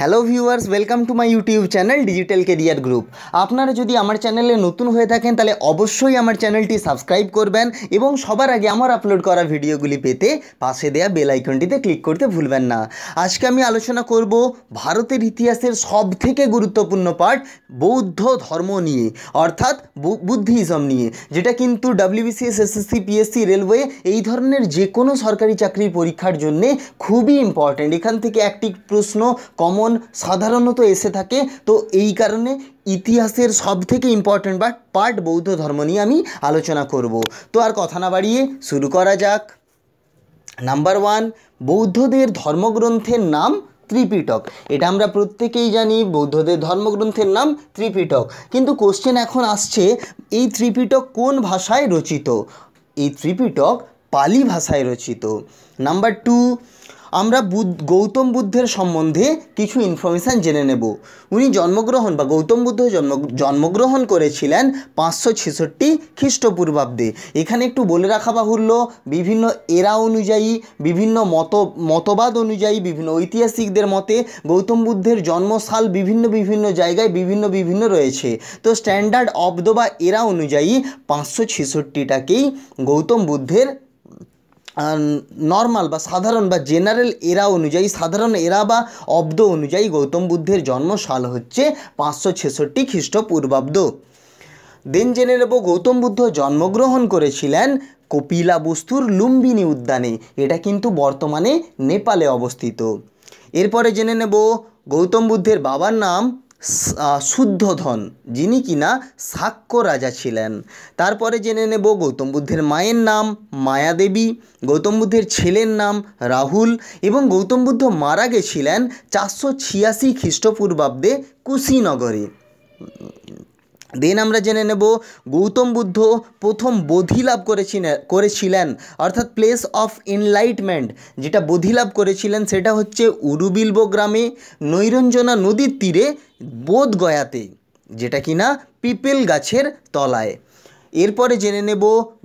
hello viewers welcome to my YouTube channel digital career group আপনারা যদি আমার চ্যানেলে নতুন হয়ে থাকেন তাহলে অবশ্যই আমার চ্যানেলটি সাবস্ক্রাইব করবেন এবং সবার আগে আমার আপলোড করা ভিডিওগুলি পেতে পাশে দেয়া বেল আইকনটিতে ক্লিক করতে ভুলবেন না আজকে আমি আলোচনা করব ভারতের ইতিহাসের সব থেকে গুরুত্বপূর্ণ পার্ট বৌদ্ধ ধর্ম নিয়ে অর্থাৎ বুদ্ধিজম নিয়ে যেটা কিন্তু ডাব্লিউবিসিএস এসএসসি পিএসসি রেলওয়ে এই ধরনের যে কোনো সরকারি চাকরির পরীক্ষার জন্যে খুবই ইম্পর্ট্যান্ট এখান থেকে একটি প্রশ্ন কমন যেমন সাধারণত এসে থাকে তো এই কারণে ইতিহাসের সব থেকে ইম্পর্ট্যান্ট বা পার্ট বৌদ্ধ ধর্ম নিয়ে আমি আলোচনা করব তো আর কথা না বাড়িয়ে শুরু করা যাক নাম্বার ওয়ান বৌদ্ধদের ধর্মগ্রন্থের নাম ত্রিপিটক এটা আমরা প্রত্যেকেই জানি বৌদ্ধদের ধর্মগ্রন্থের নাম ত্রিপিটক কিন্তু কোশ্চেন এখন আসছে এই ত্রিপিটক কোন ভাষায় রচিত এই ত্রিপিটক পালি ভাষায় রচিত নাম্বার টু আমরা বুদ্ধ গৌতম বুদ্ধের সম্বন্ধে কিছু ইনফরমেশান জেনে নেব উনি জন্মগ্রহণ বা গৌতম বুদ্ধ জন্ম জন্মগ্রহণ করেছিলেন পাঁচশো ছেষট্টি খ্রিস্টপূর্বাব্দে এখানে একটু বলে রাখা বাহুল্য বিভিন্ন এরা অনুযায়ী বিভিন্ন মত মতবাদ অনুযায়ী বিভিন্ন ঐতিহাসিকদের মতে গৌতম বুদ্ধের জন্মসাল বিভিন্ন বিভিন্ন জায়গায় বিভিন্ন বিভিন্ন রয়েছে তো স্ট্যান্ডার্ড অব্দ বা এরা অনুযায়ী পাঁচশো ছেষট্টিটাকেই গৌতম বুদ্ধের নর্মাল বা সাধারণ বা জেনারেল এরা অনুযায়ী সাধারণ এরা বা অব্দ অনুযায়ী গৌতম বুদ্ধের জন্মসাল হচ্ছে পাঁচশো ছেষট্টি খ্রিস্টপূর্বাব্দ দেন জেনে নেব গৌতম বুদ্ধ জন্মগ্রহণ করেছিলেন কপিলা বস্তুর লুম্বিনী উদ্যানে এটা কিন্তু বর্তমানে নেপালে অবস্থিত এরপরে জেনে নেব গৌতম বুদ্ধের বাবার নাম শুদ্ধধন যিনি কিনা শাক্য রাজা ছিলেন তারপরে জেনে নেব গৌতম বুদ্ধের মায়ের নাম মায়াদেবী গৌতম বুদ্ধের ছেলের নাম রাহুল এবং গৌতম বুদ্ধ মারা গেছিলেন চারশো ছিয়াশি খ্রিস্টপূর্বাব্দে কুশিনগরে দেন আমরা জেনে নেব গৌতম বুদ্ধ প্রথম বোধি লাভ করেছিলেন করেছিলেন অর্থাৎ প্লেস অফ এনলাইটমেন্ট যেটা বোধি লাভ করেছিলেন সেটা হচ্ছে উরুবিল্ব গ্রামে নৈরঞ্জনা নদীর তীরে বোধগয়াতে যেটা কিনা পিপেল গাছের তলায় এরপরে জেনে নেব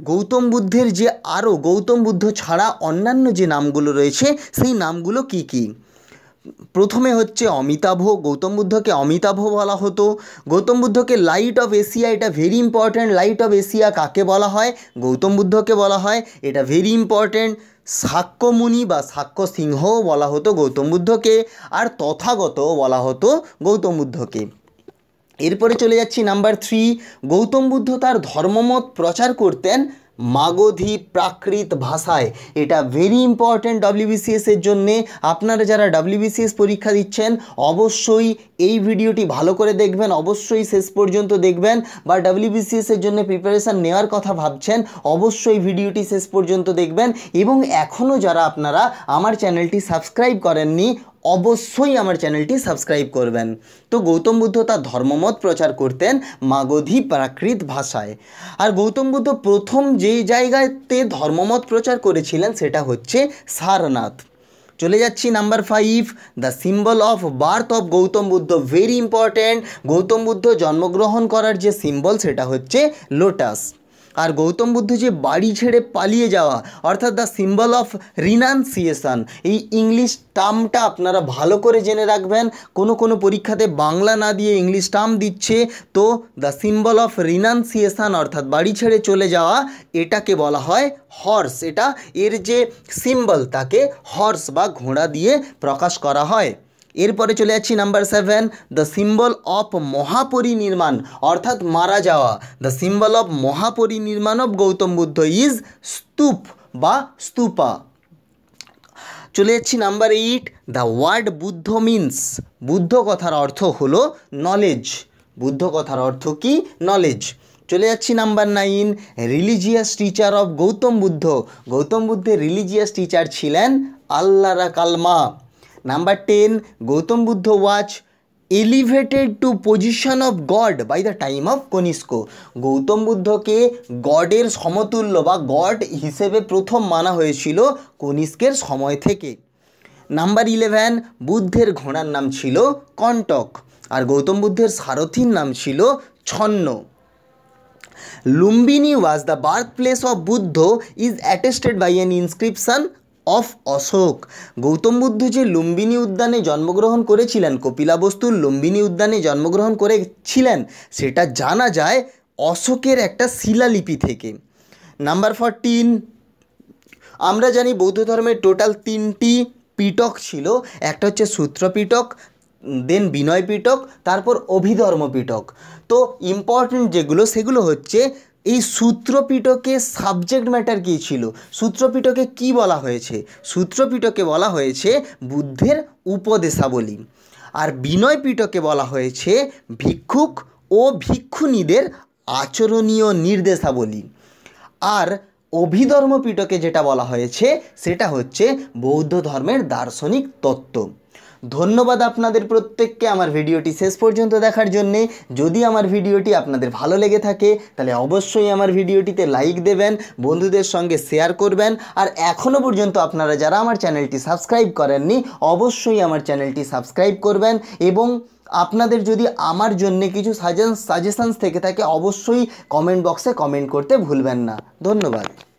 গৌতম বুদ্ধের যে আরও গৌতম বুদ্ধ ছাড়া অন্যান্য যে নামগুলো রয়েছে সেই নামগুলো কি কী প্রথমে হচ্ছে অমিতাভ গৌতম বুদ্ধকে অমিতাভ বলা হতো গৌতম বুদ্ধকে লাইট অফ এশিয়া এটা very important light of Asia কাকে বলা হয় গৌতম বুদ্ধকে বলা হয় এটা ভেরি ইম্পর্ট্যান্ট সাক্ষ্যমুনি বা সাক্ষ্য সিংহও বলা হতো গৌতম বুদ্ধকে আর তথাগত বলা হতো গৌতম বুদ্ধকে এরপরে চলে যাচ্ছি নাম্বার থ্রি গৌতম বুদ্ধ তার ধর্মমত প্রচার করতেন মাগধী প্রাকৃত ভাষায় এটা ভেরি ইম্পর্ট্যান্ট ডব্লিউবিসিএসের জন্যে আপনারা যারা ডব্লিউবিসিএস পরীক্ষা দিচ্ছেন অবশ্যই এই ভিডিওটি ভালো করে দেখবেন অবশ্যই শেষ পর্যন্ত দেখবেন বা ডব্লিউবিসিএসের জন্য প্রিপারেশান নেওয়ার কথা ভাবছেন অবশ্যই ভিডিওটি শেষ পর্যন্ত দেখবেন এবং এখনও যারা আপনারা আমার চ্যানেলটি সাবস্ক্রাইব করেননি অবশ্যই আমার চ্যানেলটি সাবস্ক্রাইব করবেন তো গৌতম বুদ্ধ তার ধর্মমত প্রচার করতেন মাগধী প্রাকৃত ভাষায় আর গৌতম বুদ্ধ প্রথম যেই জায়গাতে ধর্মমত প্রচার করেছিলেন সেটা হচ্ছে সারনাথ চলে যাচ্ছি number five the symbol of birth of Gautam Buddha very important Gautam Buddha জন্মগ্রহণ করার যে সিম্বল সেটা হচ্ছে লোটাস আর গৌতম বুদ্ধ যে বাড়ি ছেড়ে পালিয়ে যাওয়া অর্থাৎ দ্য সিম্বল অফ রিনান্সিয়েশন এই ইংলিশ টার্মটা আপনারা ভালো করে জেনে রাখবেন কোনো কোনো পরীক্ষাতে বাংলা না দিয়ে ইংলিশ টার্ম দিচ্ছে তো দ্য সিম্বল অফ রিনান্সিয়েশন অর্থাৎ বাড়ি ছেড়ে চলে যাওয়া এটাকে বলা হয় হর্স এটা এর যে সিম্বল তাকে হর্স বা ঘোড়া দিয়ে প্রকাশ করা হয় এরপরে চলে যাচ্ছি number seven the symbol of Mahaparinirvana অর্থাৎ মারা যাওয়া the symbol of Mahaparinirvana of Gautam Buddha is stupa বা স্তূপা চলে যাচ্ছি number eight the word Buddha means Buddha কথার অর্থ হল নলেজ বুদ্ধ কথার অর্থ কি নলেজ চলে যাচ্ছি number nine religious teacher of Gautam Buddha Gautam বুদ্ধের রিলিজিয়াস টিচার ছিলেন Alara Kalama number ten Gautam Buddha was elevated to position of god by the time of Kanishka Gautam বুদ্ধকে গডের সমতুল্য বা গড হিসেবে প্রথম মানা হয়েছিল কনিষ্কের সময় থেকে নাম্বার ইলেভেন বুদ্ধের ঘোড়ার নাম ছিল কন্টক আর গৌতম বুদ্ধের সারথীর নাম ছিল Channa Lumbini was the birth place of Buddha is attested by an inscription of Ashoka Gautam Buddha যে লুম্বিনী উদ্যানে জন্মগ্রহণ করেছিলেন কপিলাবস্তুর লুম্বিনী উদ্যানে জন্মগ্রহণ করেছিলেন সেটা জানা যায় অশোকের একটা শিলালিপি থেকে নাম্বার ফরটিন আমরা জানি বৌদ্ধ ধর্মের টোটাল তিনটি পিটক ছিল একটা হচ্ছে সূত্র পিটক দেন বিনয় পিটক তারপর অভিধর্ম পিটক তো ইম্পর্টেন্ট যেগুলো সেগুলো হচ্ছে এই সূত্রপিটকে সাবজেক্ট ম্যাটার কী ছিল সূত্রপিটকে কি বলা হয়েছে সূত্রপিটকে বলা হয়েছে বুদ্ধের উপদেশাবলী আর বিনয় পিটকে বলা হয়েছে ভিক্ষুক ও ভিক্ষুণীদের আচরণীয় নির্দেশাবলী আর অভিধর্ম পিটকে যেটা বলা হয়েছে সেটা হচ্ছে বৌদ্ধ ধর্মের দার্শনিক তত্ত্ব ধন্যবাদ আপনাদের প্রত্যেককে আমার ভিডিওটি শেষ পর্যন্ত দেখার জন্যে যদি আমার ভিডিওটি আপনাদের ভালো লেগে থাকে তাহলে অবশ্যই আমার ভিডিওটিতে লাইক দেবেন বন্ধুদের সঙ্গে শেয়ার করবেন আর এখনও পর্যন্ত আপনারা যারা আমার চ্যানেলটি সাবস্ক্রাইব করেননি অবশ্যই আমার চ্যানেলটি সাবস্ক্রাইব করবেন এবং আপনাদের যদি আমার জন্যে কিছু সাজেশন সাজেশানস থেকে থাকে অবশ্যই কমেন্ট বক্সে কমেন্ট করতে ভুলবেন না ধন্যবাদ